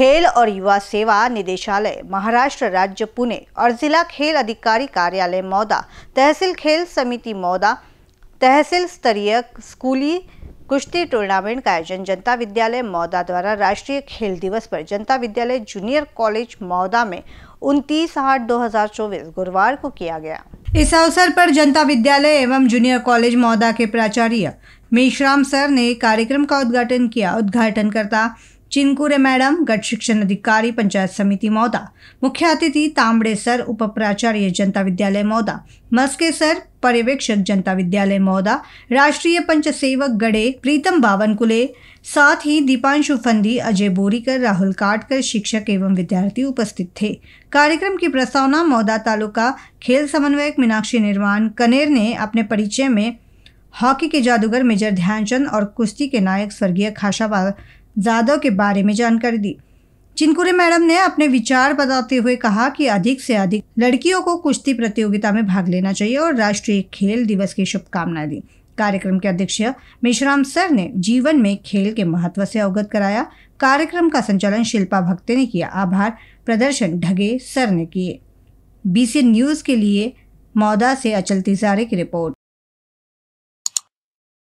खेल और युवा सेवा निदेशालय महाराष्ट्र राज्य पुणे और जिला खेल अधिकारी कार्यालय मौदा तहसील खेल समिति मौदा तहसील स्तरीय स्कूली कुश्ती टूर्नामेंट का आयोजन जनता विद्यालय मौदा द्वारा राष्ट्रीय खेल दिवस पर जनता विद्यालय जूनियर कॉलेज मौदा में 29 आठ 2024 गुरुवार को किया गया इस अवसर पर जनता विद्यालय एवं जूनियर कॉलेज मौदा के प्राचार्य मेशराम सर ने कार्यक्रम का उद्घाटन किया उद्घाटन करता चिनकुरे मैडम गट शिक्षण अधिकारी पंचायत समिति मौदा मुख्य अतिथि तांबडे सर प्राचार्य जनता विद्यालय मौदा मस्के सर पर्यवेक्षक जनता विद्यालय मौदा राष्ट्रीय पंच सेवक गढ़े प्रीतम बावनकुले साथ ही दीपांशु फंदी अजय बोरीकर राहुल काटकर शिक्षक एवं विद्यार्थी उपस्थित थे कार्यक्रम की प्रस्तावना मौदा तालुका खेल समन्वयक मीनाक्षी निर्माण कनेर ने अपने परिचय में हॉकी के जादूगर मेजर ध्यानचंद और कुश्ती के नायक स्वर्गीय खाशाबा जाधव के बारे में जानकारी दी चिनकुरे मैडम ने अपने विचार बताते हुए कहा कि अधिक से अधिक लड़कियों को कुश्ती प्रतियोगिता में भाग लेना चाहिए और राष्ट्रीय खेल दिवस की शुभकामनाएं दी कार्यक्रम के अध्यक्ष मेशराम सर ने जीवन में खेल के महत्व से अवगत कराया कार्यक्रम का संचालन शिल्पा भक्ते ने किया आभार प्रदर्शन ढगे सर ने किए बीसी न्यूज़ के लिए मौदा से अचल तिजारे की रिपोर्ट